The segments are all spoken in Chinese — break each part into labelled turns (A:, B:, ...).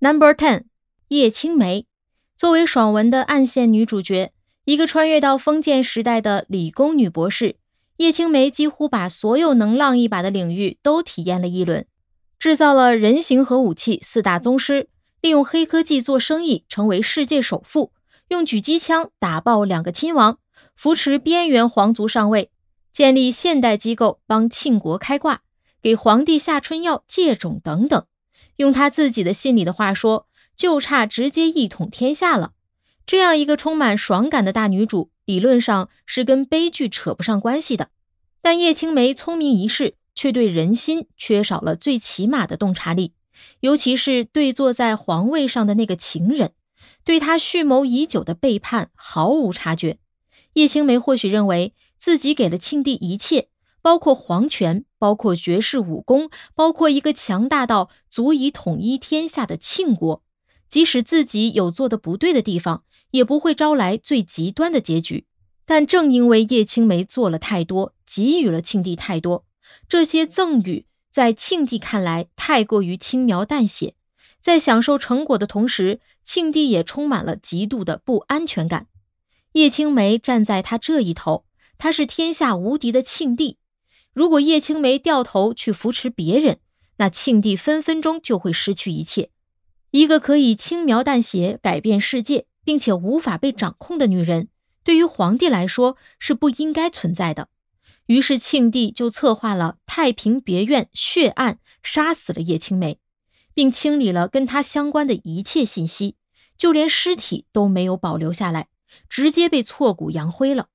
A: Number Ten，叶青梅作为爽文的暗线女主角，一个穿越到封建时代的理工女博士，叶青梅几乎把所有能浪一把的领域都体验了一轮，制造了人形核武器，四大宗师利用黑科技做生意成为世界首富，用狙击枪打爆两个亲王，扶持边缘皇族上位，建立现代机构帮庆国开挂，给皇帝下春药借种等等。用他自己的信里的话说，就差直接一统天下了。这样一个充满爽感的大女主，理论上是跟悲剧扯不上关系的。但叶青梅聪明一世，却对人心缺少了最起码的洞察力，尤其是对坐在皇位上的那个情人，对他蓄谋已久的背叛毫无察觉。叶青梅或许认为自己给了庆帝一切，包括皇权。包括绝世武功，包括一个强大到足以统一天下的庆国，即使自己有做的不对的地方，也不会招来最极端的结局。但正因为叶青梅做了太多，给予了庆帝太多，这些赠与在庆帝看来太过于轻描淡写。在享受成果的同时，庆帝也充满了极度的不安全感。叶青梅站在他这一头，他是天下无敌的庆帝。如果叶青梅掉头去扶持别人，那庆帝分分钟就会失去一切。一个可以轻描淡写改变世界，并且无法被掌控的女人，对于皇帝来说是不应该存在的。于是庆帝就策划了太平别院血案，杀死了叶青梅，并清理了跟她相关的一切信息，就连尸体都没有保留下来，直接被挫骨扬灰了。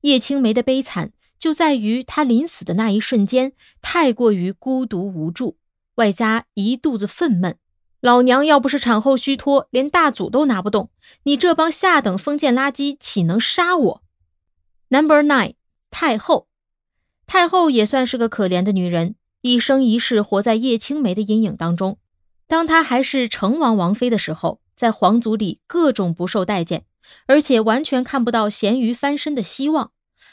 A: 叶青梅的悲惨。就在于他临死的那一瞬间，太过于孤独无助，外加一肚子愤懑。老娘要不是产后虚脱，连大祖都拿不动。你这帮下等封建垃圾，岂能杀我？Number Nine，太后。太后也算是个可怜的女人，一生一世活在叶青梅的阴影当中。当她还是成王王妃的时候，在皇族里各种不受待见，而且完全看不到咸鱼翻身的希望。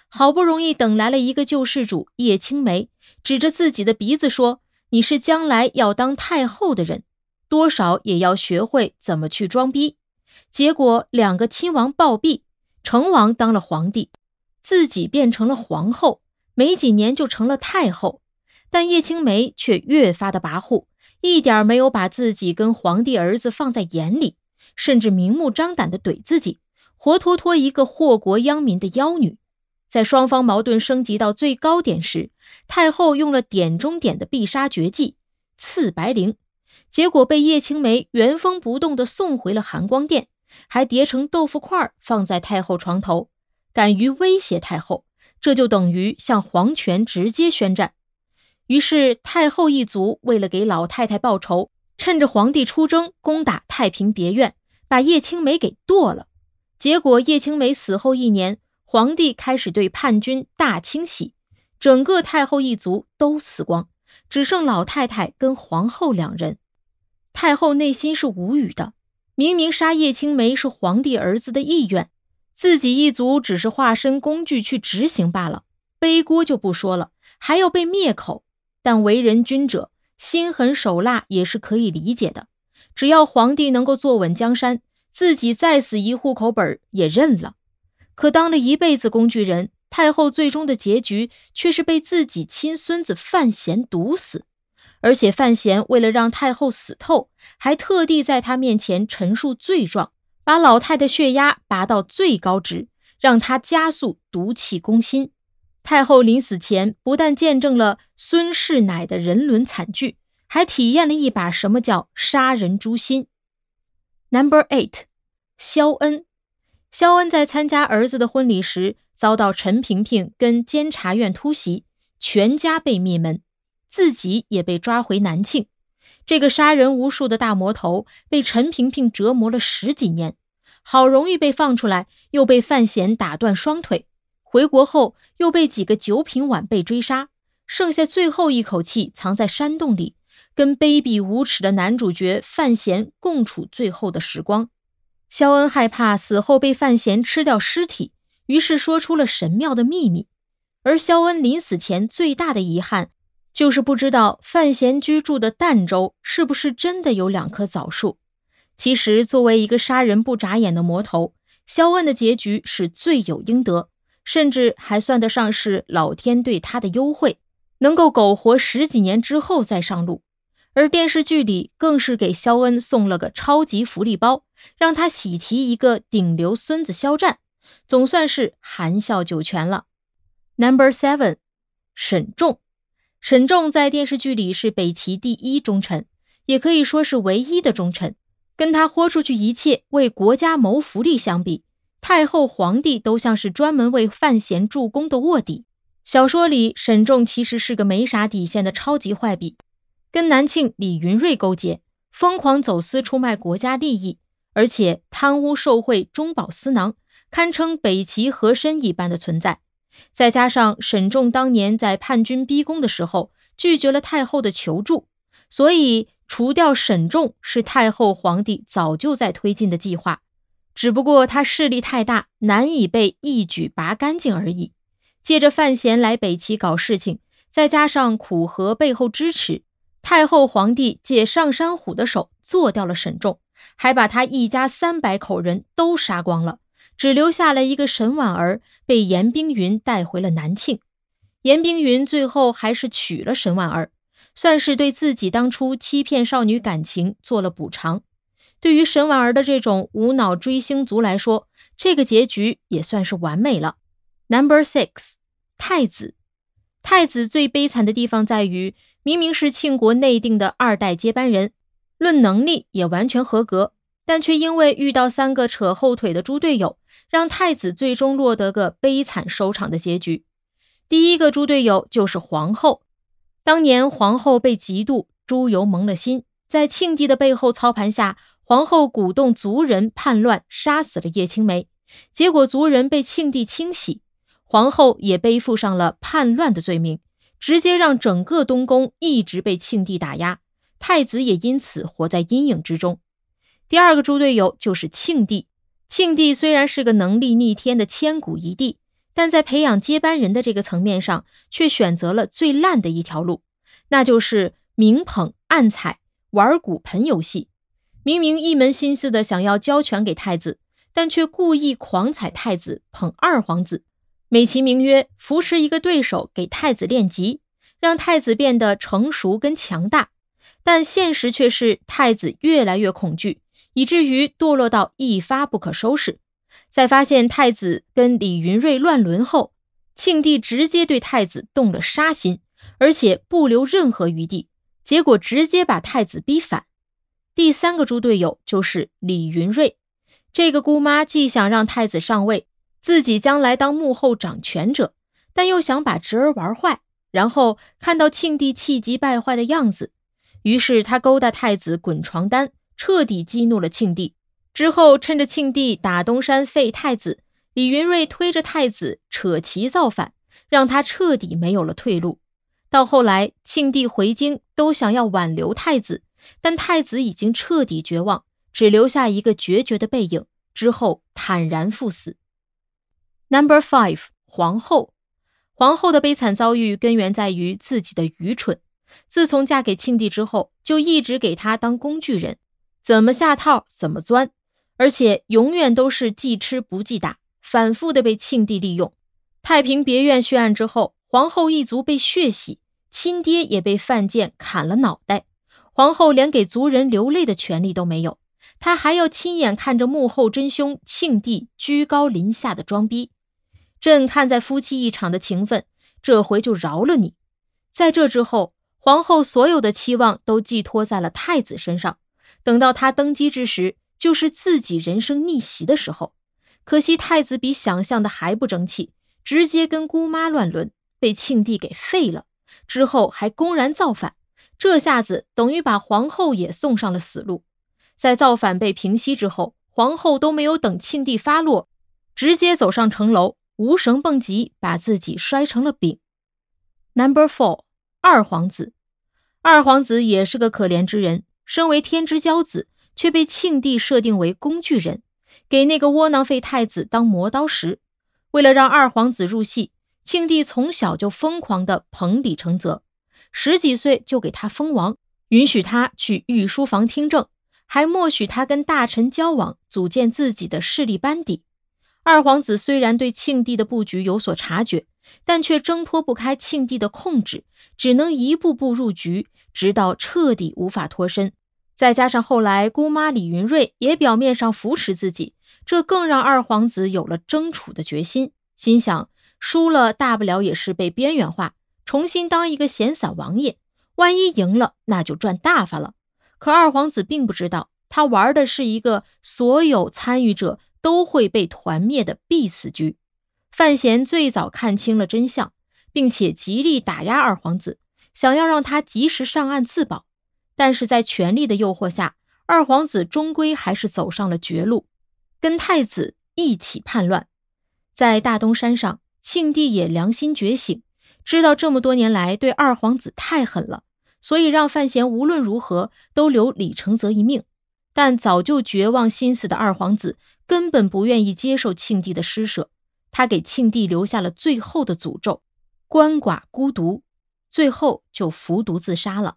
A: 好不容易等来了一个救世主叶青眉，指着自己的鼻子说：“你是将来要当太后的人，多少也要学会怎么去装逼。”结果两个亲王暴毙，成王当了皇帝，自己变成了皇后，没几年就成了太后。但叶青梅却越发的跋扈，一点没有把自己跟皇帝儿子放在眼里，甚至明目张胆的怼自己，活脱脱一个祸国殃民的妖女。在双方矛盾升级到最高点时，太后用了点中点的必杀绝技刺白绫，结果被叶青眉原封不动地送回了含光殿，还叠成豆腐块放在太后床头。敢于威胁太后，这就等于向皇权直接宣战。于是太后一族为了给老太太报仇，趁着皇帝出征攻打太平别院，把叶青梅给剁了。结果叶青梅死后一年。皇帝开始对叛军大清洗，整个太后一族都死光，只剩老太太跟皇后两人。太后内心是无语的，明明杀叶青梅是皇帝儿子的意愿，自己一族只是化身工具去执行罢了，背锅就不说了，还要被灭口。但为人君者心狠手辣也是可以理解的，只要皇帝能够坐稳江山，自己再死一户口本也认了。可当了一辈子工具人，太后最终的结局却是被自己亲孙子范闲毒死。而且范闲为了让太后死透，还特地在他面前陈述罪状，把老太太血压拔到最高值，让她加速毒气攻心。太后临死前，不但见证了孙氏奶的人伦惨剧，还体验了一把什么叫杀人诛心。Number eight，肖恩。肖恩在参加儿子的婚礼时，遭到陈萍萍跟监察院突袭，全家被灭门，自己也被抓回南庆。这个杀人无数的大魔头，被陈萍萍折磨了十几年，好容易被放出来，又被范闲打断双腿。回国后又被几个九品晚辈追杀，剩下最后一口气藏在山洞里，跟卑鄙无耻的男主角范闲共处最后的时光。肖恩害怕死后被范闲吃掉尸体，于是说出了神庙的秘密。而肖恩临死前最大的遗憾，就是不知道范闲居住的儋州是不是真的有两棵枣树。其实，作为一个杀人不眨眼的魔头，肖恩的结局是罪有应得，甚至还算得上是老天对他的优惠，能够苟活十几年之后再上路。而电视剧里更是给肖恩送了个超级福利包，让他喜提一个顶流孙子肖战，总算是含笑九泉了。Number Seven，沈重。沈重在电视剧里是北齐第一忠臣，也可以说是唯一的忠臣。跟他豁出去一切为国家谋福利相比，太后、皇帝都像是专门为范闲助攻的卧底。小说里，沈重其实是个没啥底线的超级坏笔。跟南庆李云瑞勾结，疯狂走私出卖国家利益，而且贪污受贿、中饱私囊，堪称北齐和珅一般的存在。再加上沈重当年在叛军逼宫的时候拒绝了太后的求助，所以除掉沈重是太后皇帝早就在推进的计划，只不过他势力太大，难以被一举拔干净而已。借着范闲来北齐搞事情，再加上苦荷背后支持。太后皇帝借上山虎的手做掉了沈重，还把他一家三百口人都杀光了，只留下了一个沈婉儿，被严冰云带回了南庆。严冰云最后还是娶了沈婉儿，算是对自己当初欺骗少女感情做了补偿。对于沈婉儿的这种无脑追星族来说，这个结局也算是完美了。Number six，太子。太子最悲惨的地方在于。明明是庆国内定的二代接班人，论能力也完全合格，但却因为遇到三个扯后腿的猪队友，让太子最终落得个悲惨收场的结局。第一个猪队友就是皇后。当年皇后被嫉妒、猪油蒙了心，在庆帝的背后操盘下，皇后鼓动族人叛乱，杀死了叶青梅。结果族人被庆帝清洗，皇后也背负上了叛乱的罪名。直接让整个东宫一直被庆帝打压，太子也因此活在阴影之中。第二个猪队友就是庆帝。庆帝虽然是个能力逆天的千古一帝，但在培养接班人的这个层面上，却选择了最烂的一条路，那就是明捧暗踩，玩骨盆游戏。明明一门心思的想要交权给太子，但却故意狂踩太子，捧二皇子。美其名曰扶持一个对手给太子练级，让太子变得成熟跟强大，但现实却是太子越来越恐惧，以至于堕落到一发不可收拾。在发现太子跟李云睿乱伦后，庆帝直接对太子动了杀心，而且不留任何余地，结果直接把太子逼反。第三个猪队友就是李云睿，这个姑妈既想让太子上位。自己将来当幕后掌权者，但又想把侄儿玩坏，然后看到庆帝气急败坏的样子，于是他勾搭太子滚床单，彻底激怒了庆帝。之后趁着庆帝打东山废太子，李云瑞推着太子扯旗造反，让他彻底没有了退路。到后来，庆帝回京都想要挽留太子，但太子已经彻底绝望，只留下一个决绝的背影，之后坦然赴死。Number five，皇后，皇后的悲惨遭遇根源在于自己的愚蠢。自从嫁给庆帝之后，就一直给他当工具人，怎么下套怎么钻，而且永远都是既吃不记打，反复的被庆帝利用。太平别院血案之后，皇后一族被血洗，亲爹也被范建砍了脑袋，皇后连给族人流泪的权利都没有，她还要亲眼看着幕后真凶庆帝居高临下的装逼。朕看在夫妻一场的情分，这回就饶了你。在这之后，皇后所有的期望都寄托在了太子身上。等到他登基之时，就是自己人生逆袭的时候。可惜太子比想象的还不争气，直接跟姑妈乱伦，被庆帝给废了。之后还公然造反，这下子等于把皇后也送上了死路。在造反被平息之后，皇后都没有等庆帝发落，直接走上城楼。无绳蹦极把自己摔成了饼。Number four，二皇子，二皇子也是个可怜之人，身为天之骄子，却被庆帝设定为工具人，给那个窝囊废太子当磨刀石。为了让二皇子入戏，庆帝从小就疯狂的捧李承泽，十几岁就给他封王，允许他去御书房听政，还默许他跟大臣交往，组建自己的势力班底。二皇子虽然对庆帝的布局有所察觉，但却挣脱不开庆帝的控制，只能一步步入局，直到彻底无法脱身。再加上后来姑妈李云睿也表面上扶持自己，这更让二皇子有了争储的决心。心想输了，大不了也是被边缘化，重新当一个闲散王爷；万一赢了，那就赚大发了。可二皇子并不知道，他玩的是一个所有参与者。都会被团灭的必死局。范闲最早看清了真相，并且极力打压二皇子，想要让他及时上岸自保。但是在权力的诱惑下，二皇子终归还是走上了绝路，跟太子一起叛乱。在大东山上，庆帝也良心觉醒，知道这么多年来对二皇子太狠了，所以让范闲无论如何都留李承泽一命。但早就绝望心死的二皇子。根本不愿意接受庆帝的施舍，他给庆帝留下了最后的诅咒，鳏寡孤独，最后就服毒自杀了。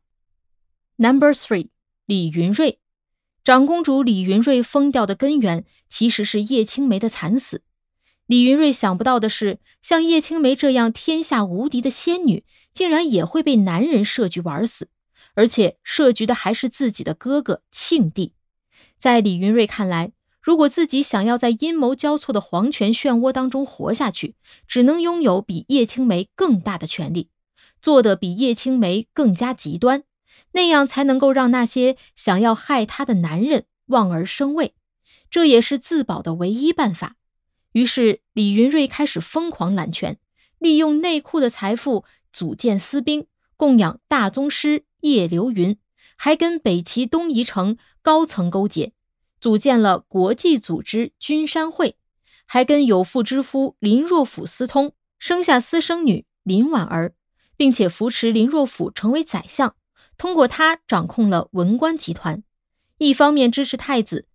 A: Number three，李云瑞，长公主李云瑞疯掉的根源其实是叶青梅的惨死。李云瑞想不到的是，像叶青梅这样天下无敌的仙女，竟然也会被男人设局玩死，而且设局的还是自己的哥哥庆帝。在李云瑞看来。如果自己想要在阴谋交错的皇权漩涡当中活下去，只能拥有比叶青梅更大的权利，做得比叶青梅更加极端，那样才能够让那些想要害她的男人望而生畏。这也是自保的唯一办法。于是，李云瑞开始疯狂揽权，利用内库的财富组建私兵，供养大宗师叶流云，还跟北齐东夷城高层勾结。组建了国际组织君山会，还跟有妇之夫林若甫私通，生下私生女林婉儿，并且扶持林若甫成为宰相，通过他掌控了文官集团。一方面支持太子，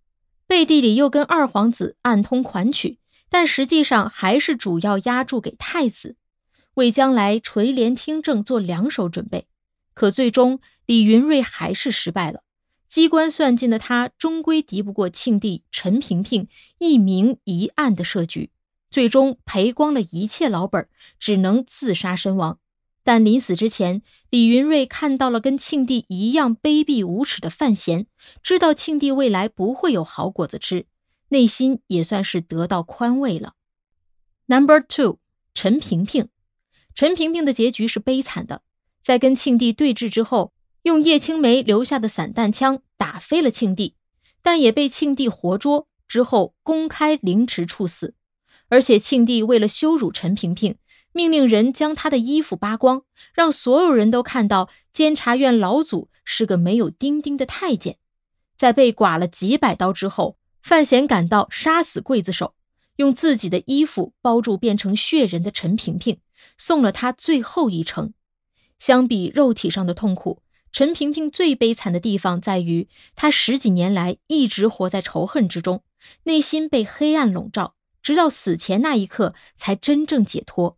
A: 背地里又跟二皇子暗通款曲，但实际上还是主要压注给太子，为将来垂帘听政做两手准备。可最终，李云瑞还是失败了。机关算尽的他，终归敌不过庆帝陈萍萍一明一暗的设局，最终赔光了一切老本，只能自杀身亡。但临死之前，李云瑞看到了跟庆帝一样卑鄙无耻的范闲，知道庆帝未来不会有好果子吃，内心也算是得到宽慰了。Number two，陈萍萍，陈萍萍的结局是悲惨的，在跟庆帝对峙之后。用叶青眉留下的散弹枪打飞了庆帝，但也被庆帝活捉，之后公开凌迟处死。而且庆帝为了羞辱陈萍萍，命令人将他的衣服扒光，让所有人都看到监察院老祖是个没有丁丁的太监。在被剐了几百刀之后，范闲赶到杀死刽子手，用自己的衣服包住变成血人的陈萍萍，送了他最后一程。相比肉体上的痛苦，陈萍萍最悲惨的地方在于，她十几年来一直活在仇恨之中，内心被黑暗笼罩，直到死前那一刻才真正解脱。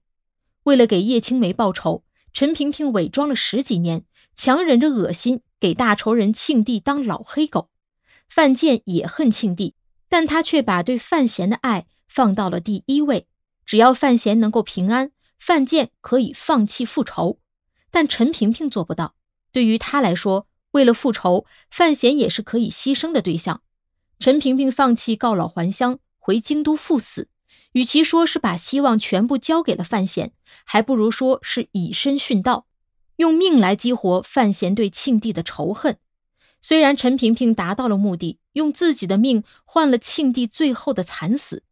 A: 为了给叶青梅报仇，陈萍萍伪装了十几年，强忍着恶心给大仇人庆帝当老黑狗。范建也恨庆帝，但他却把对范闲的爱放到了第一位。只要范闲能够平安，范建可以放弃复仇，但陈萍萍做不到。对于他来说，为了复仇，范闲也是可以牺牲的对象。陈萍萍放弃告老还乡，回京都赴死，与其说是把希望全部交给了范闲，还不如说是以身殉道，用命来激活范闲对庆帝的仇恨。虽然陈萍萍达到了目的，用自己的命换了庆帝最后的惨死，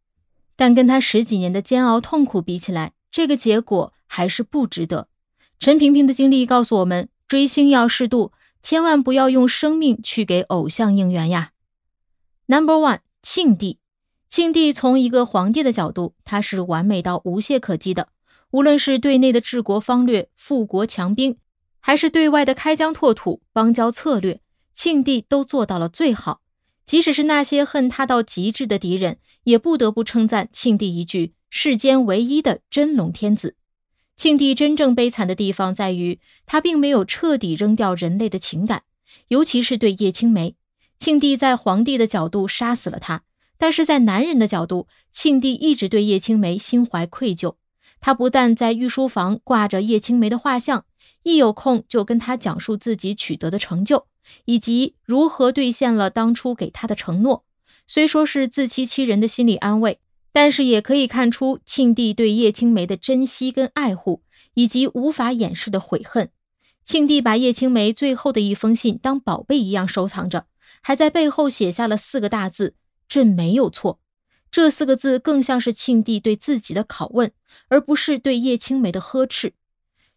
A: 但跟他十几年的煎熬痛苦比起来，这个结果还是不值得。陈萍萍的经历告诉我们。追星要适度，千万不要用生命去给偶像应援呀。Number one，庆帝。庆帝从一个皇帝的角度，他是完美到无懈可击的。无论是对内的治国方略、富国强兵，还是对外的开疆拓土、邦交策略，庆帝都做到了最好。即使是那些恨他到极致的敌人，也不得不称赞庆帝一句：世间唯一的真龙天子。庆帝真正悲惨的地方在于，他并没有彻底扔掉人类的情感，尤其是对叶青梅。庆帝在皇帝的角度杀死了他，但是在男人的角度，庆帝一直对叶青梅心怀愧疚。他不但在御书房挂着叶青梅的画像，一有空就跟他讲述自己取得的成就，以及如何兑现了当初给他的承诺。虽说是自欺欺人的心理安慰。但是也可以看出，庆帝对叶青梅的珍惜跟爱护，以及无法掩饰的悔恨。庆帝把叶青梅最后的一封信当宝贝一样收藏着，还在背后写下了四个大字：“朕没有错。”这四个字更像是庆帝对自己的拷问，而不是对叶青梅的呵斥。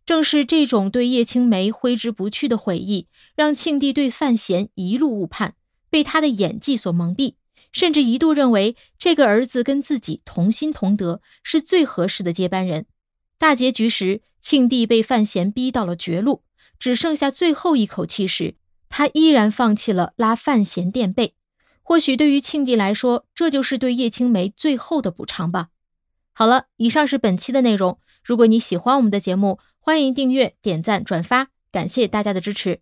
A: 正是这种对叶青梅挥之不去的悔意，让庆帝对范闲一路误判，被他的演技所蒙蔽。甚至一度认为这个儿子跟自己同心同德，是最合适的接班人。大结局时，庆帝被范闲逼到了绝路，只剩下最后一口气时，他依然放弃了拉范闲垫背。或许对于庆帝来说，这就是对叶青梅最后的补偿吧。好了，以上是本期的内容。如果你喜欢我们的节目，欢迎订阅、点赞、转发，感谢大家的支持。